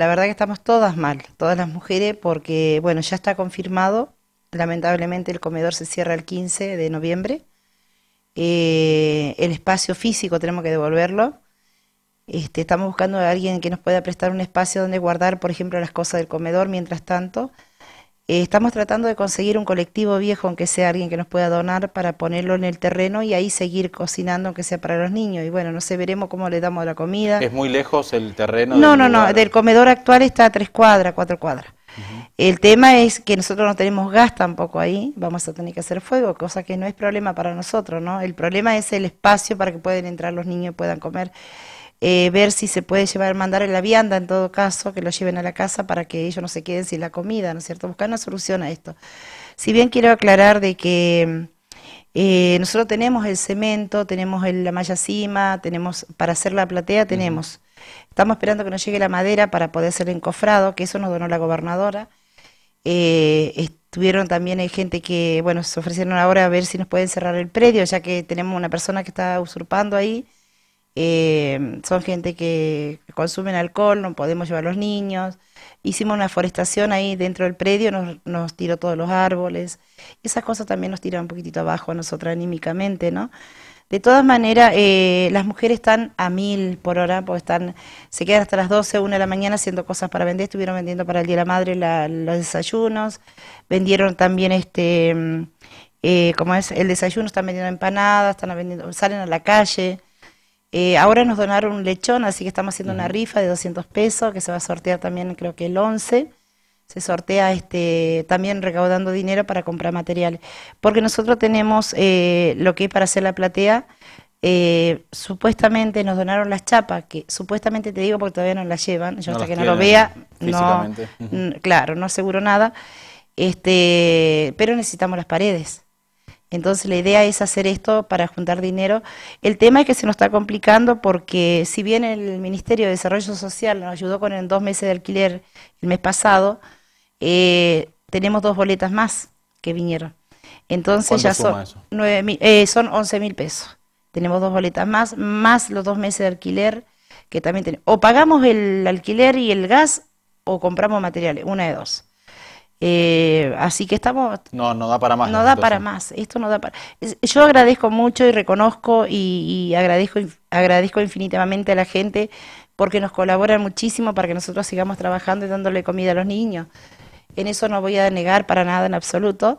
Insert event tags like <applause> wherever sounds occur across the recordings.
la verdad que estamos todas mal, todas las mujeres, porque, bueno, ya está confirmado. Lamentablemente el comedor se cierra el 15 de noviembre. Eh, el espacio físico tenemos que devolverlo. Este, estamos buscando a alguien que nos pueda prestar un espacio donde guardar, por ejemplo, las cosas del comedor mientras tanto. Eh, estamos tratando de conseguir un colectivo viejo, aunque sea alguien que nos pueda donar, para ponerlo en el terreno y ahí seguir cocinando, aunque sea para los niños. Y bueno, no sé, veremos cómo le damos la comida. ¿Es muy lejos el terreno? No, no, no. Del comedor actual está a tres cuadras, cuatro cuadras. El tema es que nosotros no tenemos gas tampoco ahí, vamos a tener que hacer fuego, cosa que no es problema para nosotros, ¿no? El problema es el espacio para que puedan entrar los niños y puedan comer. Eh, ver si se puede llevar, en la vianda en todo caso, que lo lleven a la casa para que ellos no se queden sin la comida, ¿no es cierto? Buscar una solución a esto. Si bien quiero aclarar de que eh, nosotros tenemos el cemento, tenemos la malla cima, tenemos, para hacer la platea tenemos. Estamos esperando que nos llegue la madera para poder hacer el encofrado, que eso nos donó la gobernadora. Eh, estuvieron también hay gente que, bueno, se ofrecieron ahora a ver si nos pueden cerrar el predio, ya que tenemos una persona que está usurpando ahí eh, son gente que consumen alcohol, no podemos llevar a los niños. Hicimos una forestación ahí dentro del predio, nos, tiró todos los árboles. Esas cosas también nos tiran un poquitito abajo a nosotras anímicamente, ¿no? De todas maneras, eh, las mujeres están a mil por hora, porque están, se quedan hasta las 12, 1 de la mañana haciendo cosas para vender. Estuvieron vendiendo para el Día de la Madre los desayunos, vendieron también este, mm, eh, como es, el desayuno, están vendiendo empanadas, están vendiendo, salen a la calle. Eh, ahora nos donaron un lechón, así que estamos haciendo una rifa de 200 pesos que se va a sortear también creo que el 11. Se sortea este, también recaudando dinero para comprar materiales. Porque nosotros tenemos eh, lo que es para hacer la platea. Eh, supuestamente nos donaron las chapas, que supuestamente te digo porque todavía no las llevan. Yo hasta que no lo vea, no, claro, no aseguro nada. Este, pero necesitamos las paredes. Entonces la idea es hacer esto para juntar dinero. El tema es que se nos está complicando porque si bien el Ministerio de Desarrollo Social nos ayudó con el dos meses de alquiler el mes pasado, eh, tenemos dos boletas más que vinieron. Entonces ya son, eh, son 11 mil pesos. Tenemos dos boletas más, más los dos meses de alquiler que también tenemos. O pagamos el alquiler y el gas o compramos materiales, una de dos. Eh, así que estamos... No, no da para más. No da para más, esto no da para... Yo agradezco mucho y reconozco y, y, agradezco, agradezco infinitamente a la gente porque nos colabora muchísimo para que nosotros sigamos trabajando y dándole comida a los niños. En eso no voy a negar para nada en absoluto.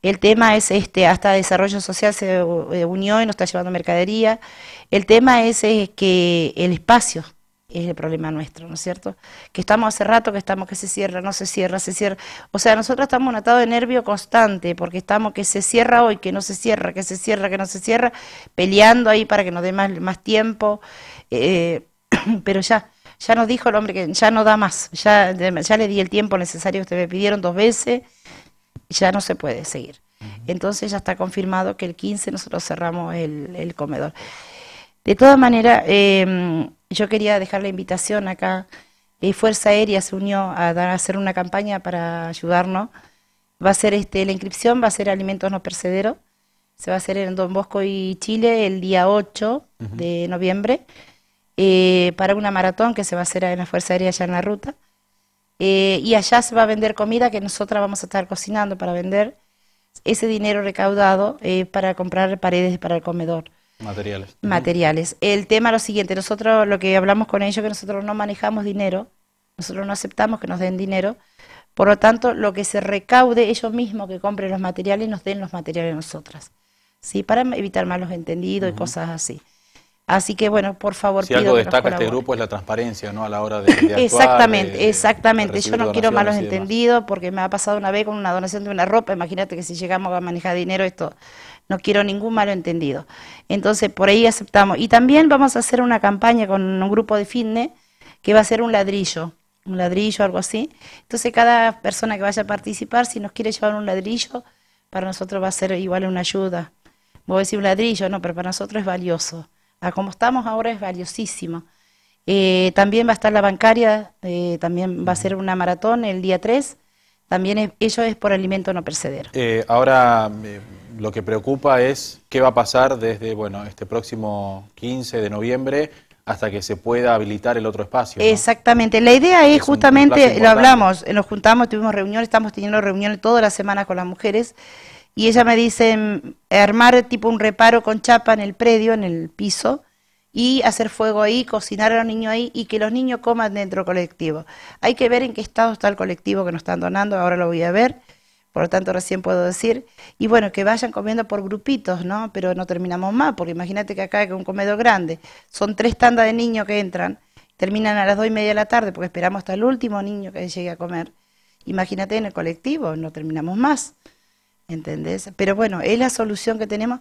El tema es este, hasta desarrollo social se eh, unió y nos está llevando mercadería. El tema es que el espacio, es el problema nuestro, ¿no es cierto? Que estamos hace rato, que estamos que se cierra, no se cierra, se cierra. O sea, nosotros estamos atado de nervio constante, porque estamos que se cierra hoy, que no se cierra, que se cierra, que no se cierra, peleando ahí para que nos dé más, tiempo. Eh, <clears throat> pero ya, ya nos dijo el hombre que ya no da más, ya, ya le di el tiempo necesario que ustedes me pidieron dos veces, ya no se puede seguir. Entonces ya está confirmado que el 15 nosotros cerramos el, comedor. De todas maneras, em, yo quería dejar la invitación acá. Eh, Fuerza Aérea se unió a, hacer una campaña para ayudarnos. Va a ser este, la inscripción, va a ser alimentos no percederos. Se va a hacer en Don Bosco y Chile el día 8 de noviembre eh, para una maratón que se va a hacer en la Fuerza Aérea allá en la ruta. Eh, y allá se va a vender comida que nosotras vamos a estar cocinando para vender ese dinero recaudado para comprar paredes para el comedor. Materiales. Materiales. El tema es lo siguiente, nosotros lo que hablamos con ellos, es que nosotros no manejamos dinero, nosotros no aceptamos que nos den dinero, por lo tanto, lo que se recaude ellos mismos que compren los materiales nos den los materiales a nosotras, ¿sí? Para evitar malos entendidos y cosas así. Así que bueno, por favor. Si algo destaca este grupo es la transparencia, ¿no? A la hora de... exactamente, exactamente. Yo no quiero malos entendidos porque me ha pasado una vez con una donación de una ropa. Imagínate que si llegamos a manejar dinero esto no quiero ningún malentendido. Entonces, por ahí aceptamos. Y también vamos a hacer una campaña con un grupo de fitness que va a ser un ladrillo, un ladrillo, algo así. Entonces, cada persona que vaya a participar, si nos quiere llevar un ladrillo, para nosotros va a ser igual una ayuda. Voy a decir un ladrillo, no, pero para nosotros es valioso. A como estamos ahora es valiosísimo. Eh, también va a estar la bancaria, eh, también va a ser una maratón el día 3. También ello es por alimento no Perceder. Eh, ahora lo que preocupa es qué va a pasar desde bueno, este próximo 15 de noviembre hasta que se pueda habilitar el otro espacio. Exactamente, la idea es, justamente, lo hablamos, eh, nos juntamos, tuvimos reuniones, estamos teniendo reuniones todas las semanas con las mujeres y ella me dice mm, armar tipo un reparo con chapa en el predio, en el piso, y hacer fuego ahí, cocinar a los niños ahí y que los niños coman dentro del colectivo. Hay que ver en qué estado está el colectivo que nos están donando, ahora lo voy a ver por lo tanto recién puedo decir, y bueno, que vayan comiendo por grupitos, ¿no? Pero no terminamos más, porque imagínate que acá hay un comedor grande, son tres tandas de niños que entran, terminan a las dos y media de la tarde, porque esperamos hasta el último niño que llegue a comer. Imagínate en el colectivo, no terminamos más, ¿entendés? Pero bueno, es la solución que tenemos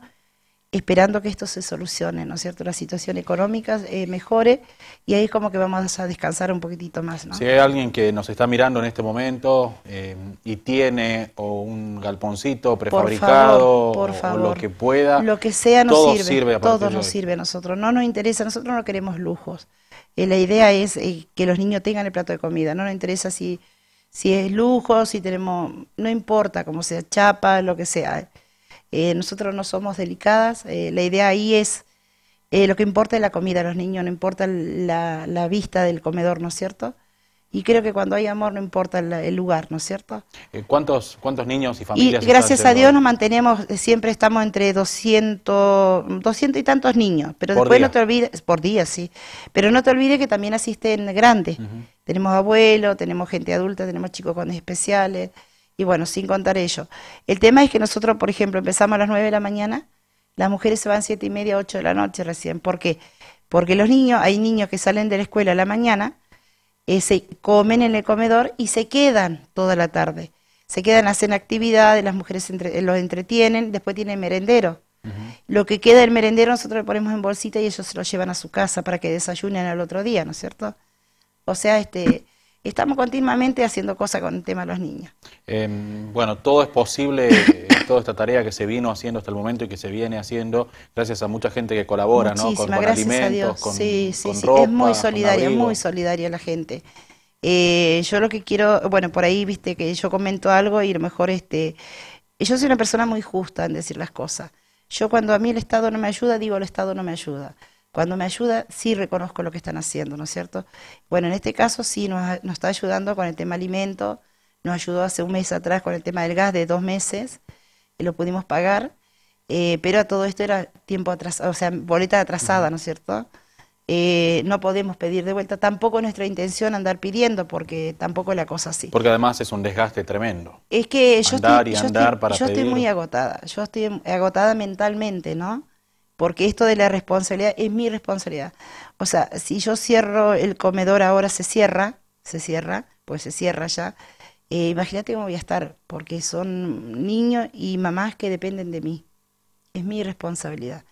esperando que esto se solucione, ¿no es cierto? La situación económica eh, mejore y ahí es como que vamos a descansar un poquitito más, ¿no? Si hay alguien que nos está mirando en este momento eh, y tiene o un galponcito prefabricado o lo que pueda, lo que sea nos sirve, todo nos sirve a nosotros, no nos interesa, nosotros no queremos lujos. Eh, la idea es que los niños tengan el plato de comida, no nos interesa si si es lujo, si tenemos, no importa, como sea chapa, lo que sea. Eh, nosotros no somos delicadas, eh, la idea ahí es eh, lo que importa es la comida a los niños, no importa la, vista del comedor, ¿no es cierto? Y creo que cuando hay amor no importa el, lugar, ¿no es cierto? ¿Cuántos, ¿Cuántos niños y familias? Y gracias a Dios nos mantenemos, siempre estamos entre 200, 200 y tantos niños, pero después no te olvides, por día sí, pero no te olvides que también asisten grandes. Tenemos abuelos, tenemos gente adulta, tenemos chicos con especiales, y bueno, sin contar ello. El tema es que nosotros, por ejemplo, empezamos a las 9 de la mañana, las mujeres se van siete y media, 8 de la noche recién. ¿Por qué? Porque los niños, hay niños que salen de la escuela a la mañana, eh, se comen en el comedor y se quedan toda la tarde. Se quedan, hacen actividades, las mujeres entre, eh, los entretienen, después tienen merendero. Lo que queda del merendero nosotros lo ponemos en bolsita y ellos se lo llevan a su casa para que desayunen al otro día, ¿no es cierto? O sea, este, estamos continuamente haciendo cosas con el tema de los niños. Em, bueno, todo es posible, eh, toda esta tarea que se vino haciendo hasta el momento y que se viene haciendo, gracias a mucha gente que colabora, ¿no? Con, gracias a Dios. Con, sí, sí, sí. es muy solidaria, muy solidaria la gente. Eh, yo lo que quiero, bueno, por ahí viste que yo comento algo y a lo mejor este, yo soy una persona muy justa en decir las cosas. Yo cuando a mí el Estado no me ayuda, digo el Estado no me ayuda. Cuando me ayuda, sí reconozco lo que están haciendo, ¿no es cierto? Bueno, en este caso sí nos, está ayudando con el tema alimento, nos ayudó hace un mes atrás con el tema del gas de dos meses, y eh, lo pudimos pagar, eh, pero a todo esto era tiempo atrasado, o sea, boleta atrasada, ¿no es cierto? Eh, no podemos pedir de vuelta, tampoco nuestra intención andar pidiendo, porque tampoco la cosa así. Porque además es un desgaste tremendo. Es que yo estoy, estoy muy agotada, yo estoy agotada mentalmente, ¿no? porque esto de la responsabilidad es mi responsabilidad. O sea, si yo cierro el comedor ahora, se cierra, se cierra, pues se cierra ya. Eh, imagínate cómo voy a estar, porque son niños y mamás que dependen de mí. Es mi responsabilidad.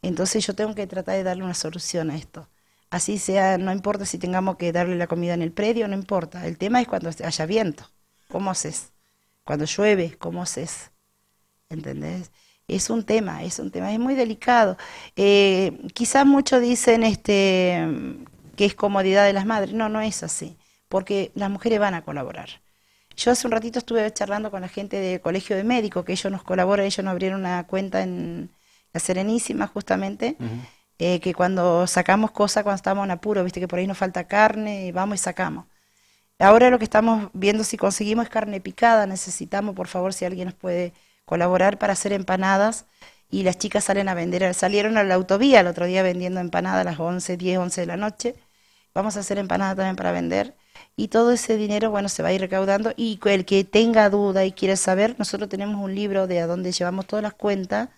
Entonces yo tengo que tratar de darle una solución a esto. Así sea, no importa si tengamos que darle la comida en el predio, no importa. El tema es cuando haya viento. ¿Cómo haces? Cuando llueve, ¿cómo haces? ¿Entendés? es un tema, es un tema, es muy delicado. Eh, quizás muchos dicen este, que es comodidad de las madres, no, no es así, porque las mujeres van a colaborar. Yo hace un ratito estuve charlando con la gente del Colegio de Médicos, que ellos nos colaboran, ellos nos abrieron una cuenta en La Serenísima justamente, eh, que cuando sacamos cosas, cuando estamos en apuro, viste que por ahí nos falta carne, vamos y sacamos. Ahora lo que estamos viendo si conseguimos es carne picada, necesitamos, por favor, si alguien nos puede colaborar para hacer empanadas y las chicas salen a vender, salieron a la autovía el otro día vendiendo empanadas a las 11, 10, 11 de la noche. Vamos a hacer empanadas también para vender y todo ese dinero, bueno, se va a ir recaudando y el que tenga duda y quiera saber, nosotros tenemos un libro de a dónde llevamos todas las cuentas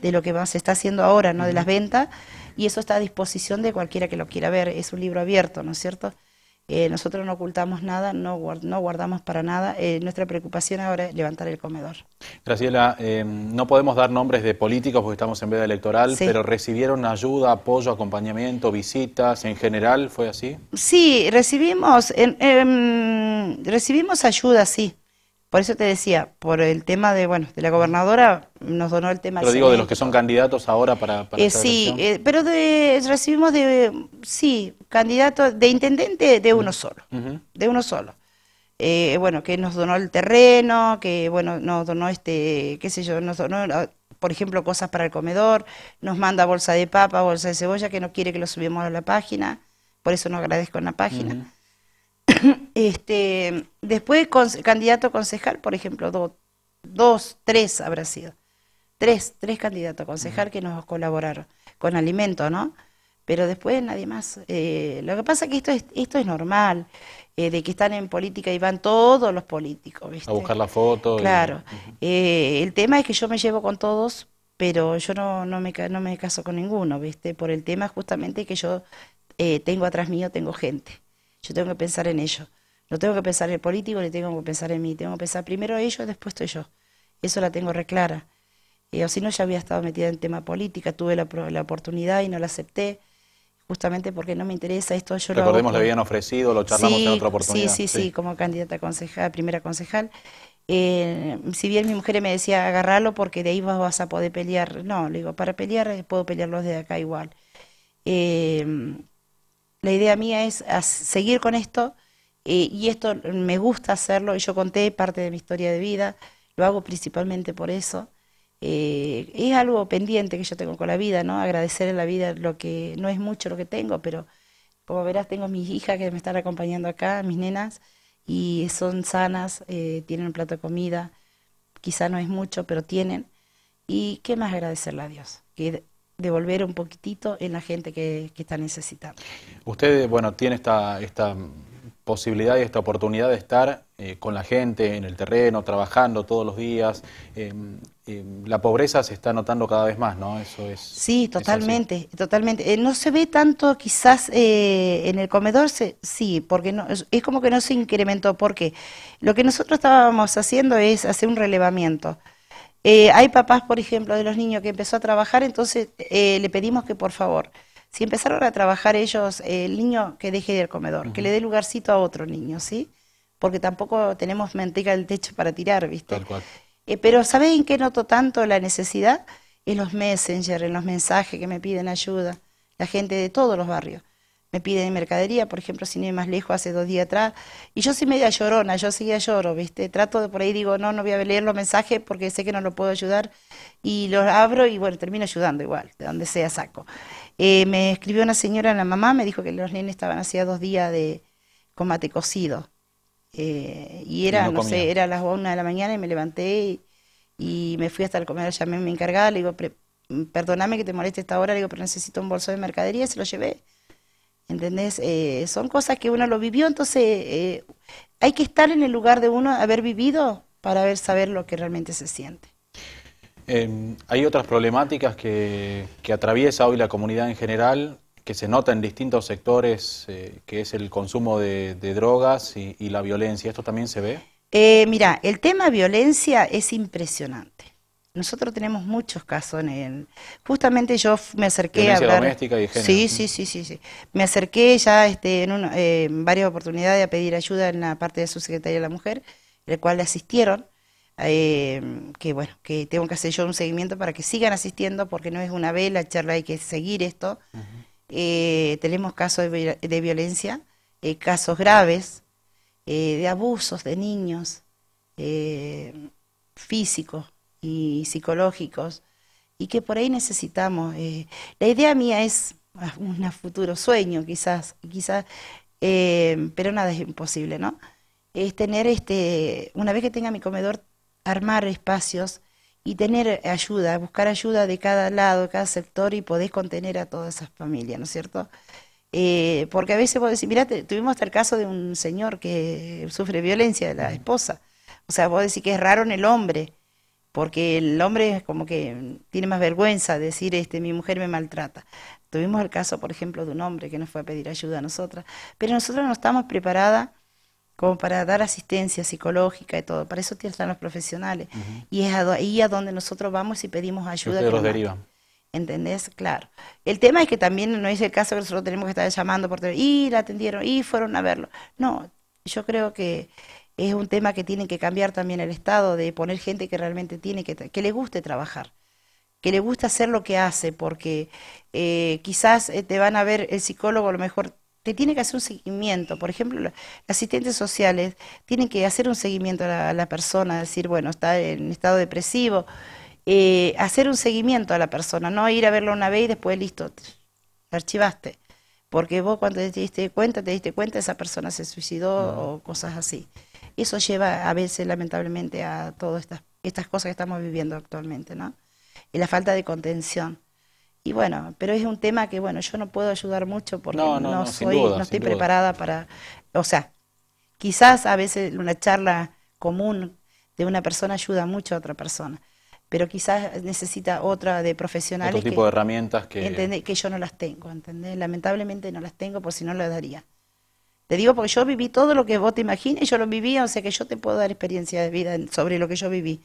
de lo que se está haciendo ahora, ¿no? De las ventas y eso está a disposición de cualquiera que lo quiera ver, es un libro abierto, ¿no es cierto? Eh, nosotros no ocultamos nada, no, no guardamos para nada. Eh, nuestra preocupación ahora es levantar el comedor. Graciela, eh, no podemos dar nombres de políticos porque estamos en veda electoral, pero ¿recibieron ayuda, apoyo, acompañamiento, visitas en general? ¿Fue así? Sí, recibimos, em, recibimos ayuda, sí. Por eso te decía, por el tema de, bueno, de la gobernadora nos donó el tema. Pero digo, de los que son candidatos ahora para... para eh, sí, eh, pero de, recibimos de, sí, candidatos de intendente de uno solo, de uno solo. Eh, bueno, que nos donó el terreno, que bueno, nos donó este, qué sé yo, nos donó, ah, por ejemplo, cosas para el comedor, nos manda bolsa de papa, bolsa de cebolla, que no quiere que lo subimos a la página, por eso no agradezco en la página. <clears throat> este, después candidato a concejal, por ejemplo, dos, tres habrá sido, tres, tres candidatos a concejal que nos colaboraron con alimento, ¿no? Pero después nadie más. Eh, lo que pasa es que esto es, esto es normal, eh, de que están en política y van todos los políticos, ¿viste? A buscar la foto. Claro. eh, el tema es que yo me llevo con todos, pero yo no, me, no me caso con ninguno, ¿viste? Por el tema justamente que yo eh, tengo atrás mío, tengo gente. Yo tengo que pensar en ellos. No tengo que pensar en el político ni tengo que pensar en mí. Tengo que pensar primero ellos, después estoy yo. Eso la tengo reclara. Eh, o si no, ya había estado metida en tema política, tuve la, oportunidad y no la acepté, justamente porque no me interesa esto. Yo Recordemos, le habían ofrecido, lo charlamos en otra oportunidad. Sí, sí, sí, como candidata concejal, primera concejal. Eh, si bien mi mujer me decía, agarralo porque de ahí vas, vas a poder pelear. No, le digo, para pelear eh, puedo pelear los de acá igual. Eh, la idea mía es seguir con esto eh, y esto me gusta hacerlo y yo conté parte de mi historia de vida, lo hago principalmente por eso. Eh, es algo pendiente que yo tengo con la vida, ¿no? Agradecer en la vida lo que no es mucho lo que tengo, pero como verás tengo mis hijas que me están acompañando acá, mis nenas, y son sanas, eh, tienen un plato de comida, quizá no es mucho, pero tienen. ¿Y qué más agradecerle a Dios? Que devolver un poquitito en la gente que, está necesitando. Usted, bueno, tiene esta, esta posibilidad y esta oportunidad de estar eh, con la gente en el terreno, trabajando todos los días. Eh, eh, la pobreza se está notando cada vez más, ¿no? Eso es. Sí, totalmente, totalmente. no se ve tanto quizás en el comedor, sí, porque no, es, es, como que no se incrementó, porque lo que nosotros estábamos haciendo es hacer un relevamiento. Eh, hay papás, por ejemplo, de los niños que empezó a trabajar, entonces eh, le pedimos que por favor, si empezaron a trabajar ellos, eh, el niño que deje del comedor, que le dé lugarcito a otro niño, ¿sí? Porque tampoco tenemos manteca del techo para tirar, ¿viste? Tal cual. pero ¿saben en qué noto tanto la necesidad? En los messenger, en los mensajes que me piden ayuda, la gente de todos los barrios me piden mercadería, por ejemplo, sin ir más lejos, hace dos días atrás, y yo soy media llorona, yo seguía lloro, ¿viste? Trato de por ahí, digo, no, no voy a leer los mensajes porque sé que no lo puedo ayudar, y los abro y bueno, termino ayudando igual, de donde sea saco. Eh, me escribió una señora, la mamá, me dijo que los nenes estaban hacía dos días de combate cocido, eh, y era, no, sé, era las una de la mañana y me levanté y, me fui hasta el comer, llamé a mi encargada, le digo, perdóname que te moleste esta hora, le digo, pero necesito un bolso de mercadería, se lo llevé ¿entendés? Eh, son cosas que uno lo vivió, entonces eh, hay que estar en el lugar de uno, haber vivido, para ver, saber lo que realmente se siente. Em, hay otras problemáticas que, atraviesa hoy la comunidad en general, que se nota en distintos sectores, eh, que es el consumo de, drogas y, y, la violencia. ¿Esto también se ve? mira, el tema violencia es impresionante. Nosotros tenemos muchos casos en el, justamente yo me acerqué a doméstica y género. Sí, sí, sí, sí, Me acerqué ya este, en, eh, varias oportunidades a pedir ayuda en la parte de su secretaria de la mujer, el cual le asistieron. Eh, que bueno, que tengo que hacer yo un seguimiento para que sigan asistiendo, porque no es una vela, charla, hay que seguir esto. Eh, tenemos casos de, violencia, casos graves, de abusos de niños, físicos, y psicológicos y que por ahí necesitamos. Eh, la idea mía es un futuro sueño, quizás, quizás, eh, pero nada es imposible, ¿no? Es tener, este, una vez que tenga mi comedor, armar espacios y tener ayuda, buscar ayuda de cada lado, cada sector y podés contener a todas esas familias, ¿no es cierto? Eh, porque a veces vos decís, mira, tuvimos hasta el caso de un señor que sufre violencia de la esposa. O sea, vos decís que es raro en el hombre, porque el hombre es como que tiene más vergüenza de decir, este, mi mujer me maltrata. Tuvimos el caso, por ejemplo, de un hombre que nos fue a pedir ayuda a nosotras, pero nosotros no estamos preparadas como para dar asistencia psicológica y todo. Para eso están los profesionales. Y es ahí a donde nosotros vamos y pedimos ayuda. los derivan. ¿Entendés? Claro. El tema es que también no es el caso que nosotros tenemos que estar llamando por teléfono. Y la atendieron, y fueron a verlo. No, yo creo que es un tema que tiene que cambiar también el Estado, de poner gente que realmente tiene que, que le guste trabajar, que le gusta hacer lo que hace, porque eh, quizás eh, te van a ver el psicólogo a lo mejor te tiene que hacer un seguimiento. Por ejemplo, los asistentes sociales tienen que hacer un seguimiento a la, persona, decir, bueno, está en estado depresivo, eh, hacer un seguimiento a la persona, no ir a verlo una vez y después listo, te archivaste. Porque vos cuando te diste cuenta, te diste cuenta, esa persona se suicidó o cosas así. Eso lleva a veces, lamentablemente, a todas estas, estas cosas que estamos viviendo actualmente, ¿no? Y la falta de contención. Y bueno, pero es un tema que, bueno, yo no puedo ayudar mucho porque no, soy, no estoy preparada para, o sea, quizás a veces una charla común de una persona ayuda mucho a otra persona, pero quizás necesita otra de profesionales. Otro tipo de herramientas que... que yo no las tengo, ¿entendés? Lamentablemente no las tengo, por si no las daría. Te digo porque yo viví todo lo que vos te imagines, yo lo viví, o sea que yo te puedo dar experiencia de vida sobre lo que yo viví,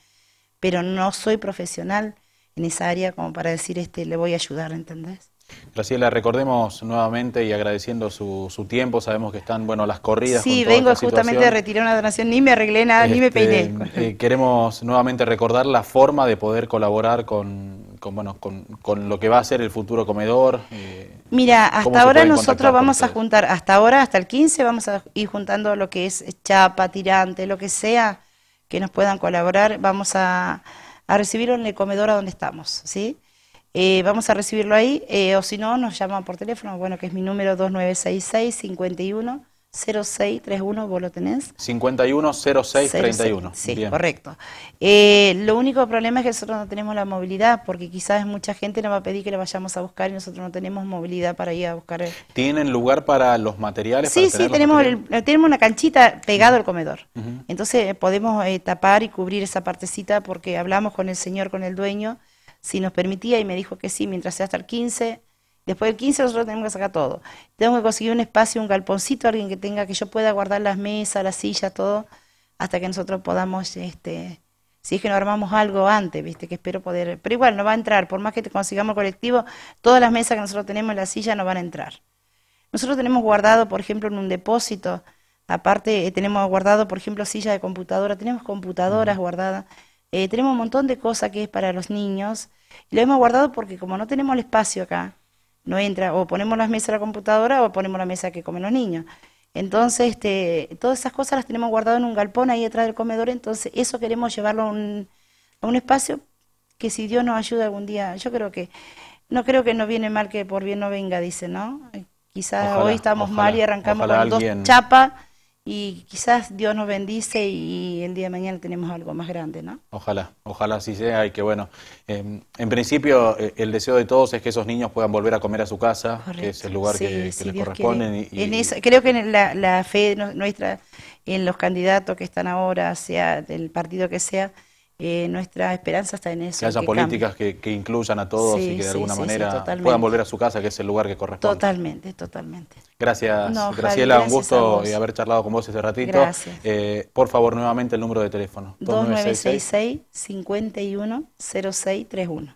pero no soy profesional en esa área como para decir, este, le voy a ayudar, ¿entendés? Graciela, recordemos nuevamente y agradeciendo su, su, tiempo, sabemos que están, bueno, las corridas. Sí, vengo justamente de retirar una donación, ni me arreglé nada, ni me este, peiné. Eh, queremos nuevamente recordar la forma de poder colaborar con con, bueno, con, lo que va a ser el futuro comedor? Eh, Mira, hasta ahora nosotros vamos a juntar, hasta ahora, hasta el 15, vamos a ir juntando lo que es chapa, tirante, lo que sea que nos puedan colaborar, vamos a, a recibirlo en el comedor a donde estamos, ¿sí? Eh, vamos a recibirlo ahí, eh, o si no, nos llaman por teléfono, bueno, que es mi número 2966 51 0631, vos lo tenés. 510631. Sí, correcto. Eh, lo único problema es que nosotros no tenemos la movilidad, porque quizás mucha gente nos va a pedir que le vayamos a buscar y nosotros no tenemos movilidad para ir a buscar. ¿Tienen lugar para los materiales? Sí, sí, tenemos, tenemos una canchita pegado al comedor. Entonces eh, podemos eh, tapar y cubrir esa partecita porque hablamos con el señor, con el dueño, si nos permitía y me dijo que sí, mientras sea hasta el 15 Después del 15 nosotros tenemos que sacar todo. Tengo que conseguir un espacio, un galponcito, alguien que tenga, que yo pueda guardar las mesas, las sillas, todo, hasta que nosotros podamos, este, si es que nos armamos algo antes, viste, que espero poder, pero igual no va a entrar, por más que consigamos colectivo, todas las mesas que nosotros tenemos en la silla no van a entrar. Nosotros tenemos guardado, por ejemplo, en un depósito, aparte eh, tenemos guardado, por ejemplo, silla de computadora, tenemos computadoras guardadas, eh, tenemos un montón de cosas que es para los niños, y lo hemos guardado porque como no tenemos el espacio acá, no entra, o ponemos las mesas a la computadora o ponemos la mesa que comen los niños. Entonces, este, todas esas cosas las tenemos guardadas en un galpón ahí detrás del comedor, entonces eso queremos llevarlo a un, a un espacio que si Dios nos ayuda algún día, yo creo que, no creo que nos viene mal que por bien no venga, dice, ¿no? Quizás hoy estamos mal y arrancamos con dos chapas y quizás Dios nos bendice y el día de mañana tenemos algo más grande, ¿no? Ojalá, ojalá así sea y que bueno, em, en principio eh, el deseo de todos es que esos niños puedan volver a comer a su casa, que es el lugar que, les corresponde. Y, creo que la, fe nuestra en los candidatos que están ahora, sea del partido que sea, eh, nuestra esperanza está en eso. Que haya políticas que, incluyan a todos y que de alguna manera puedan volver a su casa, que es el lugar que corresponde. Totalmente, totalmente. Gracias, Graciela, un gusto eh, haber charlado con vos ese ratito. Eh, por favor, nuevamente el número de teléfono. 2966-510631.